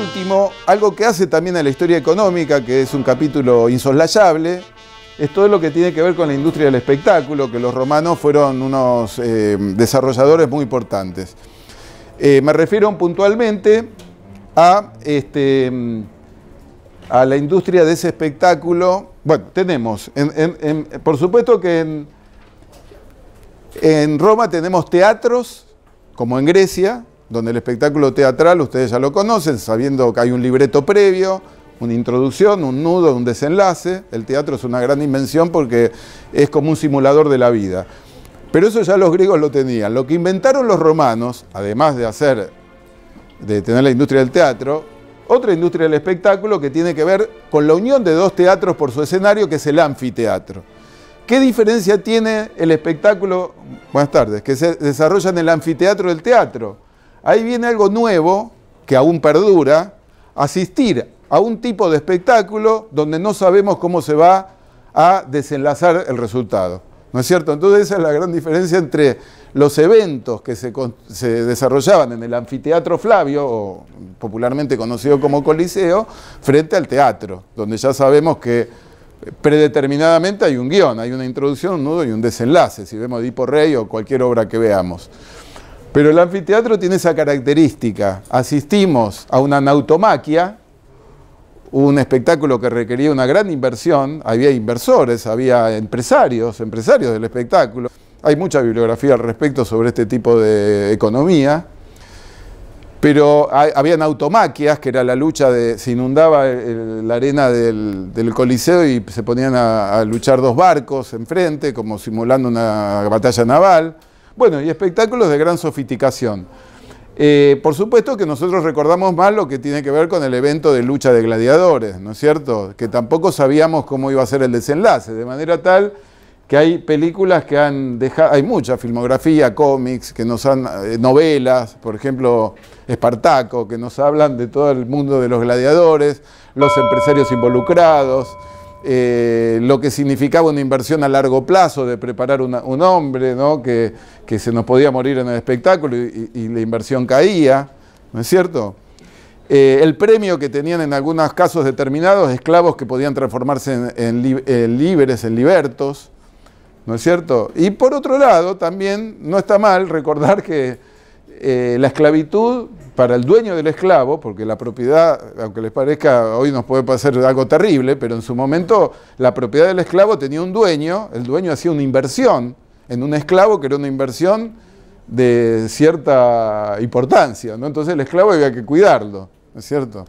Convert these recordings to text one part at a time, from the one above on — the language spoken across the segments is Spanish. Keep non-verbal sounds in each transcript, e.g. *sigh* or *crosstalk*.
último, algo que hace también a la historia económica, que es un capítulo insoslayable, es todo lo que tiene que ver con la industria del espectáculo, que los romanos fueron unos eh, desarrolladores muy importantes. Eh, me refiero puntualmente este, mm, a, la industria de ese espectáculo. Bueno, tenemos, por supuesto que en Roma tenemos teatros, como en Grecia, donde el espectáculo teatral, ustedes ya lo conocen, sabiendo que hay un libreto previo, una introducción, un nudo, un desenlace. El teatro es una gran invención porque es como un simulador de la vida. Pero eso ya los griegos lo tenían. Lo que inventaron los romanos, además de hacer, de tener la industria del teatro, otra industria del espectáculo que tiene que ver con la unión de dos teatros por su escenario, que es el anfiteatro. ¿Qué diferencia tiene el espectáculo, buenas tardes, que se desarrolla en el anfiteatro del teatro? ahí viene algo nuevo que aún perdura, asistir a un tipo de espectáculo donde no sabemos cómo se va a desenlazar el resultado. ¿No es cierto? Entonces esa es la gran diferencia entre los eventos que se, desarrollaban en el anfiteatro Flavio, o popularmente conocido como Coliseo, frente al teatro, donde ya sabemos que predeterminadamente hay un guión, hay una introducción, un nudo y un desenlace, si vemos Edipo Rey o cualquier obra que veamos. Pero el anfiteatro tiene esa característica. Asistimos a una nautomaquia, un espectáculo que requería una gran inversión. Había inversores, había empresarios, empresarios del espectáculo. Hay mucha bibliografía al respecto sobre este tipo de economía. Pero había habían que era la lucha de. se inundaba la arena del, Coliseo y se ponían a luchar dos barcos enfrente, como simulando una batalla naval bueno, y espectáculos de gran sofisticación. Eh, por supuesto que nosotros recordamos más lo que tiene que ver con el evento de lucha de gladiadores, ¿no es cierto? Que tampoco sabíamos cómo iba a ser el desenlace, de manera tal que hay películas que han dejado, hay mucha filmografía, cómics, que nos han, eh, novelas, por ejemplo, Espartaco, que nos hablan de todo el mundo de los gladiadores, los empresarios involucrados, eh, lo que significaba una inversión a largo plazo de preparar un hombre ¿no? que, que, se nos podía morir en el espectáculo y, la inversión caía, ¿no es cierto? Eh, el premio que tenían en algunos casos determinados esclavos que podían transformarse en libres, en libertos, ¿no es cierto? Y por otro lado, también no está mal recordar que eh, la esclavitud para el dueño del esclavo, porque la propiedad, aunque les parezca, hoy nos puede parecer algo terrible, pero en su momento la propiedad del esclavo tenía un dueño, el dueño hacía una inversión en un esclavo que era una inversión de cierta importancia, ¿no? Entonces el esclavo había que cuidarlo, es cierto?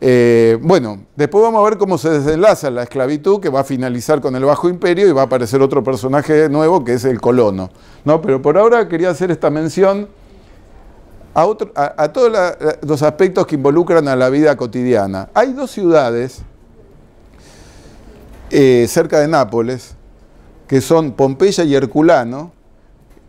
Eh, bueno, después vamos a ver cómo se desenlaza la esclavitud, que va a finalizar con el Bajo Imperio y va a aparecer otro personaje nuevo que es el colono. ¿no? Pero por ahora quería hacer esta mención a, todos los aspectos que involucran a la vida cotidiana. Hay dos ciudades eh, cerca de Nápoles, que son Pompeya y Herculano,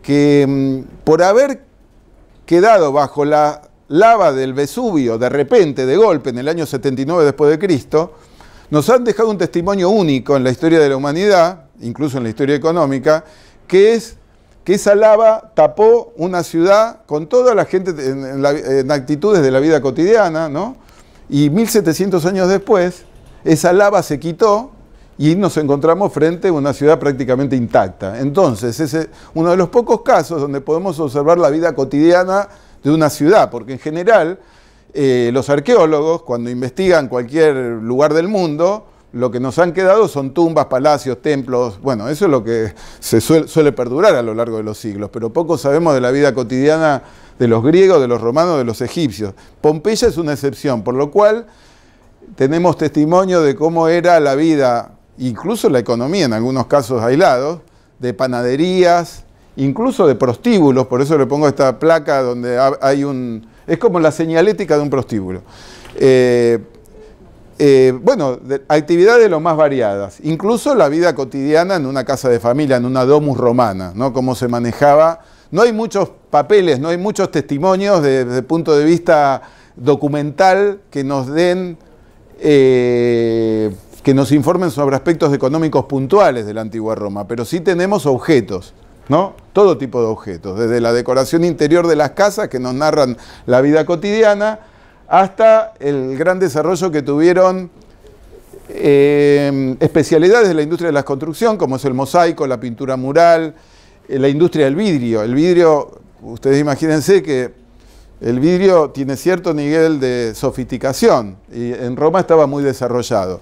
que mm, por haber quedado bajo la lava del Vesubio de repente, de golpe, en el año 79 después de Cristo, nos han dejado un testimonio único en la historia de la humanidad, incluso en la historia económica, que es que esa lava tapó una ciudad con toda la gente en, actitudes de la vida cotidiana, ¿no? Y 1700 años después, esa lava se quitó y nos encontramos frente a una ciudad prácticamente intacta. Entonces, es uno de los pocos casos donde podemos observar la vida cotidiana de una ciudad, porque en general eh, los arqueólogos, cuando investigan cualquier lugar del mundo, lo que nos han quedado son tumbas, palacios, templos, bueno, eso es lo que se suele, perdurar a lo largo de los siglos, pero poco sabemos de la vida cotidiana de los griegos, de los romanos, de los egipcios. Pompeya es una excepción, por lo cual tenemos testimonio de cómo era la vida, incluso la economía en algunos casos aislados, de panaderías, incluso de prostíbulos, por eso le pongo esta placa donde hay un... es como la señalética de un prostíbulo. Eh, eh, bueno, de, actividades lo más variadas, incluso la vida cotidiana en una casa de familia, en una domus romana, ¿no? Cómo se manejaba. No hay muchos papeles, no hay muchos testimonios desde el punto de vista documental que nos den, eh, que nos informen sobre aspectos económicos puntuales de la antigua Roma, pero sí tenemos objetos. ¿No? Todo tipo de objetos, desde la decoración interior de las casas que nos narran la vida cotidiana, hasta el gran desarrollo que tuvieron eh, especialidades de la industria de la construcción, como es el mosaico, la pintura mural, eh, la industria del vidrio. El vidrio, ustedes imagínense que el vidrio tiene cierto nivel de sofisticación y en Roma estaba muy desarrollado.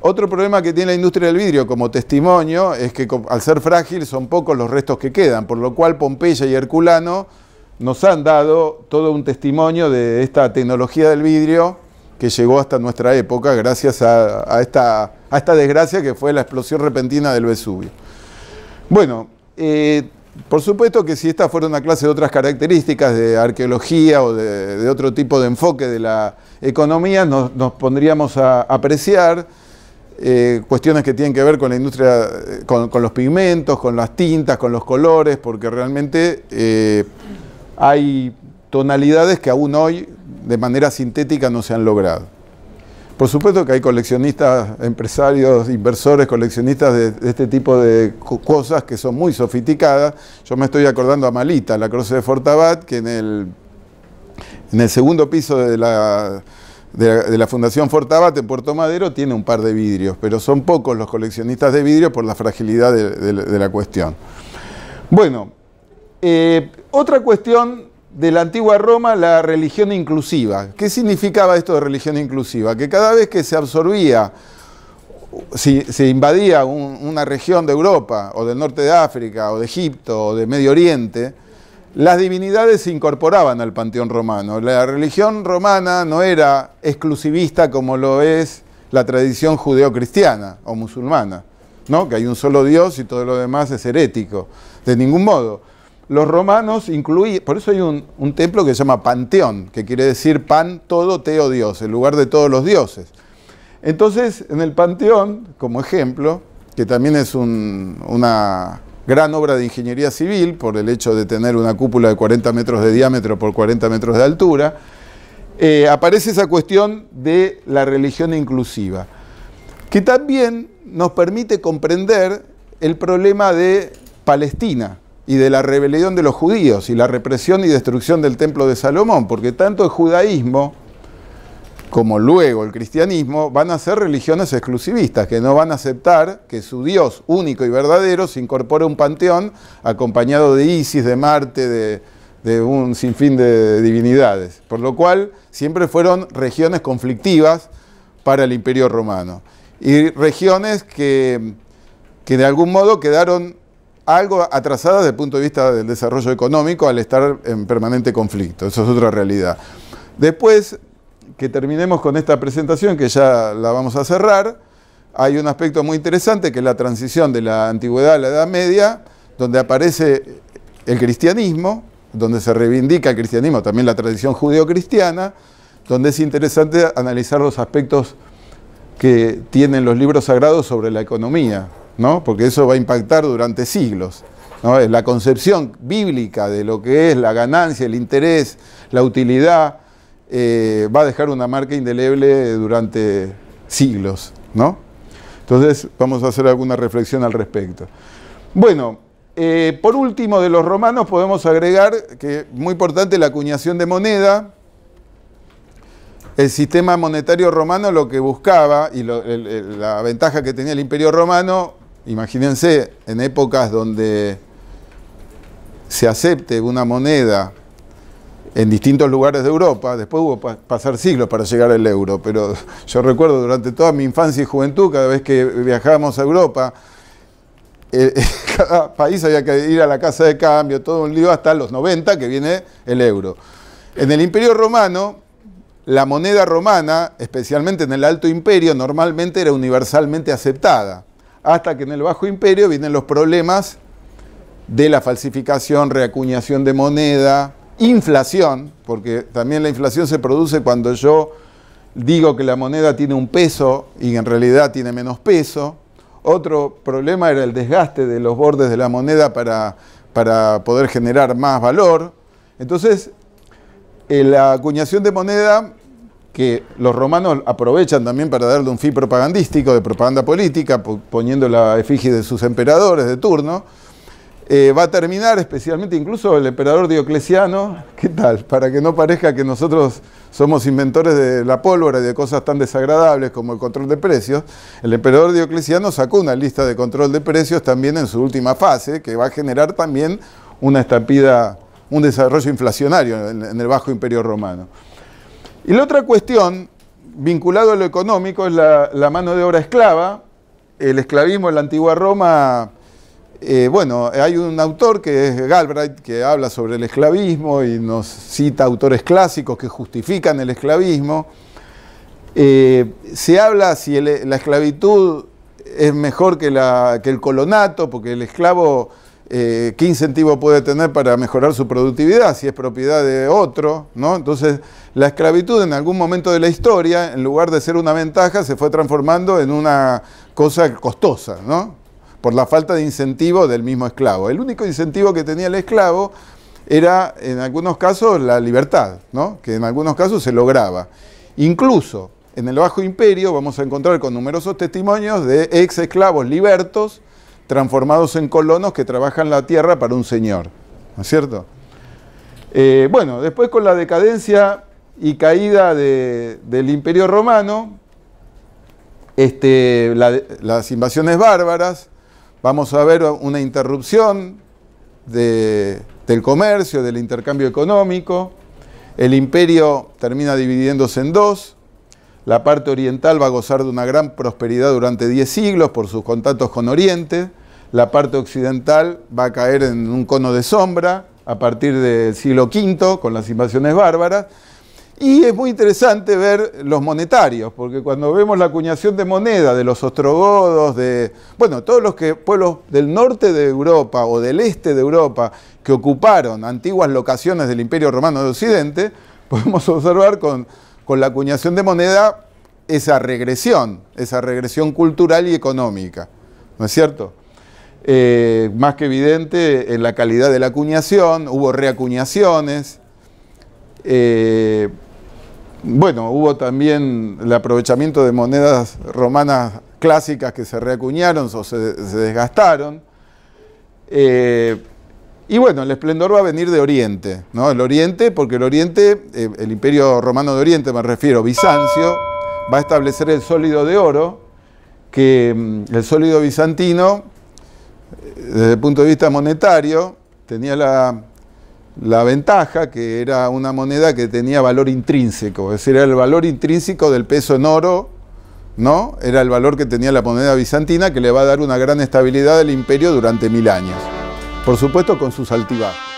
Otro problema que tiene la industria del vidrio como testimonio es que al ser frágil son pocos los restos que quedan, por lo cual Pompeya y Herculano nos han dado todo un testimonio de esta tecnología del vidrio que llegó hasta nuestra época gracias a, esta, desgracia que fue la explosión repentina del Vesubio. Bueno, eh, por supuesto que si esta fuera una clase de otras características de arqueología o de, otro tipo de enfoque de la economía, nos, pondríamos a apreciar eh, cuestiones que tienen que ver con la industria, eh, con, los pigmentos, con las tintas, con los colores, porque realmente hay tonalidades que aún hoy de manera sintética no se han logrado. Por supuesto que hay coleccionistas, empresarios, inversores, coleccionistas de, este tipo de cosas que son muy sofisticadas. Yo me estoy acordando a Malita, la cruz de Fortabat, que en el, en el segundo piso de la, de la, Fundación Fortabat en Puerto Madero tiene un par de vidrios, pero son pocos los coleccionistas de vidrios por la fragilidad de, de la cuestión. Bueno, eh, otra cuestión de la antigua Roma, la religión inclusiva. ¿Qué significaba esto de religión inclusiva? Que cada vez que se absorbía, si, se invadía una región de Europa o del norte de África o de Egipto o de Medio Oriente, las divinidades se incorporaban al panteón romano. La religión romana no era exclusivista como lo es la tradición judeocristiana o musulmana, ¿no? que hay un solo Dios y todo lo demás es herético, de ningún modo los romanos incluían, por eso hay un, templo que se llama Panteón, que quiere decir pan, todo, teo, oh Dios, el lugar de todos los dioses. Entonces, en el Panteón, como ejemplo, que también es una gran obra de ingeniería civil por el hecho de tener una cúpula de 40 metros de diámetro por 40 metros de altura, eh, aparece esa cuestión de la religión inclusiva, que también nos permite comprender el problema de Palestina, y de la rebelión de los judíos y la represión y destrucción del templo de Salomón, porque tanto el judaísmo como luego el cristianismo van a ser religiones exclusivistas, que no van a aceptar que su Dios único y verdadero se incorpore a un panteón acompañado de Isis, de Marte, de, de un sinfín de divinidades. Por lo cual siempre fueron regiones conflictivas para el imperio romano y regiones que, que de algún modo quedaron algo atrasada desde el punto de vista del desarrollo económico al estar en permanente conflicto. Eso es otra realidad. Después que terminemos con esta presentación, que ya la vamos a cerrar, hay un aspecto muy interesante que es la transición de la antigüedad a la Edad Media, donde aparece el cristianismo, donde se reivindica el cristianismo, también la tradición judeocristiana, donde es interesante analizar los aspectos que tienen los libros sagrados sobre la economía, ¿no? porque eso va a impactar durante siglos. ¿no? La concepción bíblica de lo que es la ganancia, el interés, la utilidad, eh, va a dejar una marca indeleble durante siglos. ¿no? Entonces vamos a hacer alguna reflexión al respecto. Bueno, eh, por último de los romanos podemos agregar que muy importante la acuñación de moneda. El sistema monetario romano lo que buscaba y la ventaja que tenía el imperio romano Imagínense, en épocas donde se acepte una moneda en distintos lugares de Europa, después hubo pasar siglos para llegar al euro, pero *laughs* yo recuerdo durante toda mi infancia y juventud, cada vez que viajábamos a Europa, eh, *laughs* cada país había que ir a la casa de cambio, todo un lío hasta los 90 que viene el euro. En el Imperio Romano, la moneda romana, especialmente en el Alto Imperio, normalmente era universalmente aceptada hasta que en el Bajo Imperio vienen los problemas de la falsificación, reacuñación de moneda, inflación, porque también la inflación se produce cuando yo digo que la moneda tiene un peso y en realidad tiene menos peso. Otro problema era el desgaste de los bordes de la moneda para, para poder generar más valor. Entonces, eh, la acuñación de moneda que los romanos aprovechan también para darle un fin propagandístico, de propaganda política, poniendo la efigie de sus emperadores de turno, eh, va a terminar especialmente incluso el emperador Diocleciano, ¿qué tal? Para que no parezca que nosotros somos inventores de la pólvora y de cosas tan desagradables como el control de precios, el emperador Diocleciano sacó una lista de control de precios también en su última fase, que va a generar también una estampida, un desarrollo inflacionario en el Bajo Imperio Romano. Y la otra cuestión, vinculado a lo económico, es la, mano de obra esclava. El esclavismo en la antigua Roma, eh, bueno, hay un autor que es Galbraith, que habla sobre el esclavismo y nos cita autores clásicos que justifican el esclavismo. Eh, se habla si la esclavitud es mejor que el colonato, porque el esclavo eh, qué incentivo puede tener para mejorar su productividad si es propiedad de otro, ¿no? Entonces, la esclavitud en algún momento de la historia, en lugar de ser una ventaja, se fue transformando en una cosa costosa, Por la falta de incentivo del mismo esclavo. El único incentivo que tenía el esclavo era, en algunos casos, la libertad, Que en algunos casos se lograba. Incluso en el Bajo Imperio vamos a encontrar con numerosos testimonios de ex esclavos libertos transformados en colonos que trabajan la tierra para un señor, ¿no es cierto? Eh, bueno, después con la decadencia y caída del imperio romano, este, las invasiones bárbaras, vamos a ver una interrupción del comercio, del intercambio económico, el imperio termina dividiéndose en dos, la parte oriental va a gozar de una gran prosperidad durante 10 siglos por sus contactos con Oriente, la parte occidental va a caer en un cono de sombra a partir del siglo V con las invasiones bárbaras. Y es muy interesante ver los monetarios, porque cuando vemos la acuñación de moneda de los ostrogodos, de, bueno, todos los que, pueblos del norte de Europa o del este de Europa que ocuparon antiguas locaciones del Imperio Romano de Occidente, *laughs* podemos observar con, con la acuñación de moneda esa regresión, esa regresión cultural y económica. ¿No es cierto? Eh, más que evidente en la calidad de la acuñación, hubo reacuñaciones, eh, bueno, hubo también el aprovechamiento de monedas romanas clásicas que se reacuñaron o se, desgastaron. Eh, y bueno, el esplendor va a venir de Oriente, ¿no? El Oriente, porque el Oriente, el Imperio Romano de Oriente me refiero, Bizancio, va a establecer el sólido de oro, que mm, el sólido bizantino desde el punto de vista monetario, tenía la, ventaja que era una moneda que tenía valor intrínseco, es decir, era el valor intrínseco del peso en oro, ¿no? Era el valor que tenía la moneda bizantina que le va a dar una gran estabilidad al imperio durante mil años, por supuesto con sus altibajos.